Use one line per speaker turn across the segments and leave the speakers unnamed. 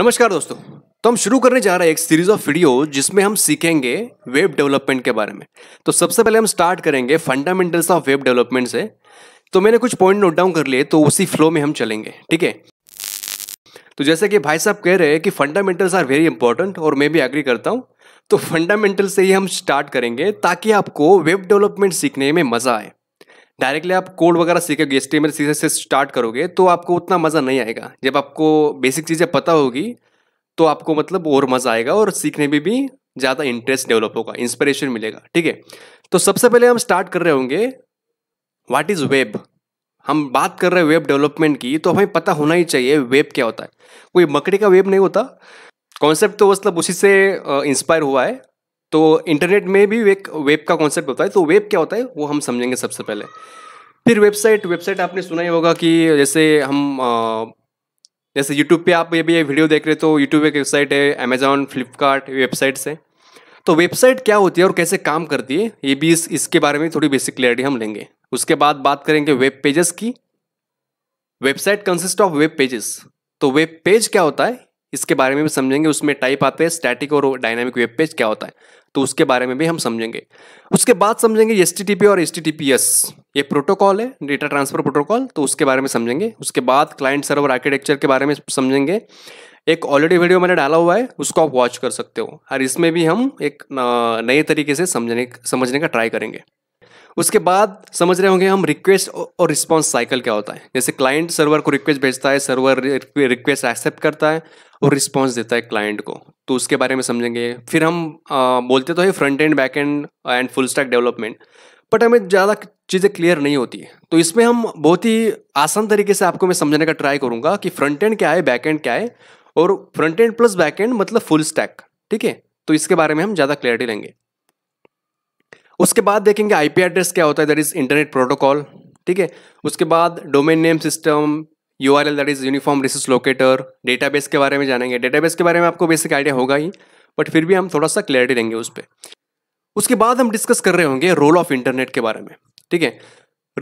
नमस्कार दोस्तों तो हम शुरू करने जा रहे हैं एक सीरीज ऑफ वीडियो जिसमें हम सीखेंगे वेब डेवलपमेंट के बारे में तो सबसे पहले हम स्टार्ट करेंगे फंडामेंटल्स ऑफ वेब डेवलपमेंट से तो मैंने कुछ पॉइंट नोट डाउन कर लिए तो उसी फ्लो में हम चलेंगे ठीक है तो जैसे कि भाई साहब कह रहे हैं कि फंडामेंटल्स आर वेरी इंपॉर्टेंट और मैं भी एग्री करता हूँ तो फंडामेंटल से ही हम स्टार्ट करेंगे ताकि आपको वेब डेवलपमेंट सीखने में मज़ा आए डायरेक्टली आप कोड वगैरह सीखोगे एस टी सीधे से स्टार्ट करोगे तो आपको उतना मज़ा नहीं आएगा जब आपको बेसिक चीज़ें पता होगी तो आपको मतलब और मज़ा आएगा और सीखने में भी, भी ज़्यादा इंटरेस्ट डेवलप होगा इंस्पिरेशन मिलेगा ठीक है तो सबसे पहले हम स्टार्ट कर रहे होंगे वाट इज़ वेब हम बात कर रहे हैं वेब डेवलपमेंट की तो हमें पता होना ही चाहिए वेब क्या होता है कोई मकड़ी का वेब नहीं होता कॉन्सेप्ट तो मतलब उसी से इंस्पायर हुआ है तो इंटरनेट में भी एक वेब का कॉन्सेप्ट होता है तो वेब क्या होता है वो हम समझेंगे सबसे पहले फिर वेबसाइट वेबसाइट आपने सुना ही होगा कि जैसे हम जैसे यूट्यूब पे आप ये भी ये वीडियो देख रहे तो यूट्यूब एक वेबसाइट है अमेजोन फ्लिपकार्ट वेबसाइट्स है तो वेबसाइट क्या होती है और कैसे काम करती है ये भी इस इसके बारे में थोड़ी बेसिक क्लियरिटी हम लेंगे उसके बाद बात करेंगे वेब पेजेस की website consist of web pages तो वेब पेज क्या होता है इसके बारे में भी समझेंगे उसमें टाइप आते हैं स्टैटिक और डायनामिक वेब पेज क्या होता है तो उसके बारे में भी हम समझेंगे उसके बाद समझेंगे एस और एस ये प्रोटोकॉल है डेटा ट्रांसफर प्रोटोकॉल तो उसके बारे में समझेंगे उसके बाद क्लाइंट सर्वर आर्किटेक्चर के बारे में समझेंगे एक ऑलरेडी वीडियो मैंने डाला हुआ है उसको आप वॉच कर सकते हो और इसमें भी हम एक नए तरीके से समझने समझने का ट्राई करेंगे उसके बाद समझ रहे होंगे हम रिक्वेस्ट और रिस्पांस साइकिल क्या होता है जैसे क्लाइंट सर्वर को रिक्वेस्ट भेजता है सर्वर रिक्वेस्ट एक्सेप्ट करता है और रिस्पॉन्स देता है क्लाइंट को तो उसके बारे में समझेंगे फिर हम आ, बोलते तो है front end back end and full stack development but हमें ज़्यादा चीज़ें क्लियर नहीं होती तो इसमें हम बहुत ही आसान तरीके से आपको मैं समझने का ट्राई करूँगा कि फ्रंट एंड क्या है बैक एंड क्या है और front end plus back end मतलब फुल स्टैक ठीक है तो इसके बारे में हम ज़्यादा क्लियरिटी लेंगे उसके बाद देखेंगे आईपी एड्रेस क्या होता है दैट इज़ इंटरनेट प्रोटोकॉल ठीक है उसके बाद domain name system U R L that is uniform resource locator database के बारे में जानेंगे डेटाबेस के बारे में आपको बेसिक आइडिया होगा ही बट फिर भी हम थोड़ा सा क्लैरिटी देंगे उस पर उसके बाद हम डिस्कस कर रहे होंगे रोल ऑफ इंटरनेट के बारे में ठीक है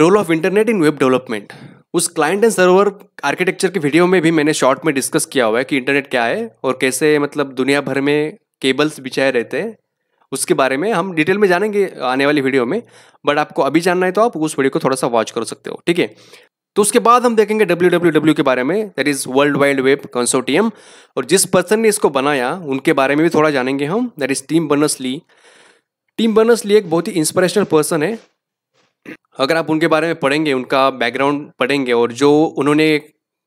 role of internet in web development उस क्लाइंट एंड सर्वर आर्किटेक्चर के वीडियो में भी मैंने शॉर्ट में डिस्कस किया हुआ है कि इंटरनेट क्या है और कैसे मतलब दुनिया भर में केबल्स बिछाए रहते हैं उसके बारे में हम डिटेल में जानेंगे आने वाली वीडियो में बट आपको अभी जानना है तो आप उस वीडियो को थोड़ा सा वॉच कर सकते हो ठीक है तो उसके बाद हम देखेंगे डब्ल्यू के बारे में that is world wide web consortium और जिस पर्सन ने इसको बनाया उनके बारे में भी थोड़ा जानेंगे हम that is Tim Berners Lee Tim Berners Lee एक बहुत ही इंस्पिरेशनल पर्सन है अगर आप उनके बारे में पढ़ेंगे उनका बैकग्राउंड पढ़ेंगे और जो उन्होंने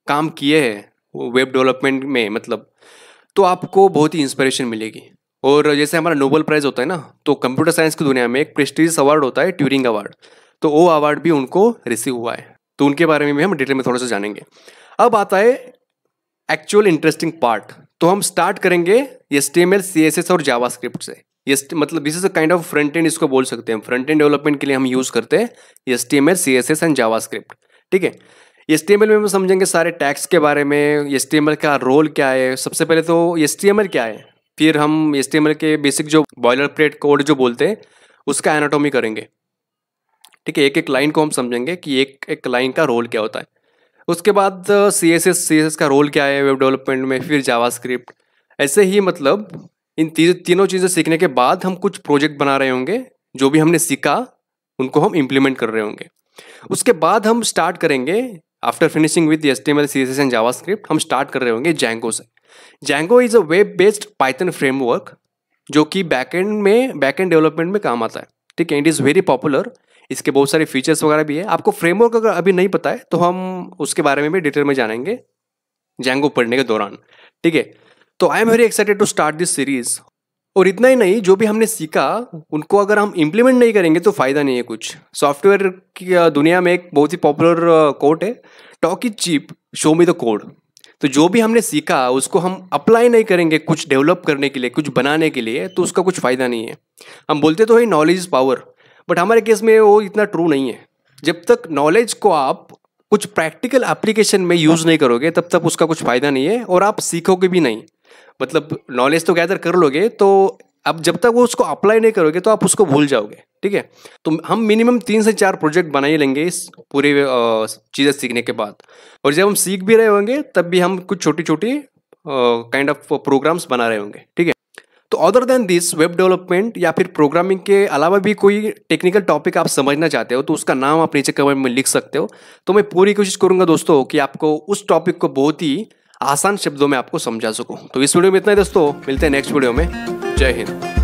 काम किए हैं वेब डेवलपमेंट में मतलब तो आपको बहुत ही इंस्पिरेशन मिलेगी और जैसे हमारा नोबल प्राइज़ होता है ना तो कंप्यूटर साइंस की दुनिया में एक प्रेस्टीजियस अवार्ड होता है ट्यूरिंग अवार्ड तो वो अवार्ड भी उनको रिसीव हुआ है तो उनके बारे में भी हम डिटेल में थोड़ा सा जानेंगे अब आता है एक्चुअल इंटरेस्टिंग पार्ट तो हम स्टार्ट करेंगे H T M L C S S और जावा स्क्रिप्ट से मतलब this is a kind of front end इसको बोल सकते हैं फ्रंट एंड डेवलपमेंट के लिए हम यूज़ करते हैं H T M L C S S and JavaScript ठीक है एस टी एम एल में हम समझेंगे सारे टैक्स के बारे में एस टी एम एल का रोल क्या है सबसे पहले तो एस टी एम एल क्या है फिर हम एस टी एम एल के बेसिक जो बॉयलर प्लेट कोड जो बोलते हैं उसका एनाटोमी करेंगे ठीक है एक एक लाइन को हम समझेंगे कि एक एक लाइन का रोल क्या होता है उसके बाद C S S C S S का रोल क्या है वेब डेवलपमेंट में फिर जावा स्क्रिप्ट ऐसे ही मतलब इन ती, तीनों चीज़ें सीखने के बाद हम कुछ प्रोजेक्ट बना रहे होंगे जो भी हमने सीखा उनको हम इम्प्लीमेंट कर रहे होंगे उसके बाद हम स्टार्ट करेंगे after finishing with H T M L C S S and JavaScript हम स्टार्ट कर रहे होंगे जैंगो से Django is a web based Python framework जो कि बैकएंड में बैकएंड डेवलपमेंट में काम आता है ठीक है इट इज़ वेरी पॉपुलर इसके बहुत सारे फीचर्स वगैरह भी है आपको फ्रेमवर्क अगर अभी नहीं पता है तो हम उसके बारे में भी डिटेल में जानेंगे जैंगो पढ़ने के दौरान ठीक है तो I am very excited to start this series और इतना ही नहीं जो भी हमने सीखा उनको अगर हम इम्प्लीमेंट नहीं करेंगे तो फ़ायदा नहीं है कुछ सॉफ्टवेयर की दुनिया में एक बहुत ही पॉपुलर कोट है talk is cheap show me the code तो जो भी हमने सीखा उसको हम अप्लाई नहीं करेंगे कुछ डेवलप करने के लिए कुछ बनाने के लिए तो उसका कुछ फ़ायदा नहीं है हम बोलते तो है नॉलेज इज़ पावर बट हमारे केस में वो इतना ट्रू नहीं है जब तक नॉलेज को आप कुछ प्रैक्टिकल एप्लीकेशन में यूज़ नहीं करोगे तब तक उसका कुछ फ़ायदा नहीं है और आप सीखोगे भी नहीं मतलब नॉलेज तो गैदर कर लोगे तो अब जब तक वो उसको अप्लाई नहीं करोगे तो आप उसको भूल जाओगे ठीक है तो हम मिनिमम तीन से चार प्रोजेक्ट बना ही लेंगे इस पूरे चीज़ें सीखने के बाद और जब हम सीख भी रहे होंगे तब भी हम कुछ छोटी छोटी काइंड ऑफ प्रोग्राम्स बना रहे होंगे ठीक है तो other than this web development या फिर प्रोग्रामिंग के अलावा भी कोई टेक्निकल टॉपिक आप समझना चाहते हो तो उसका नाम आप नीचे कमेंट में लिख सकते हो तो मैं पूरी कोशिश करूंगा दोस्तों कि आपको उस टॉपिक को बहुत ही आसान शब्दों में आपको समझा सकूँ तो इस वीडियो में इतना ही दोस्तों मिलते हैं नेक्स्ट वीडियो में जय हिंद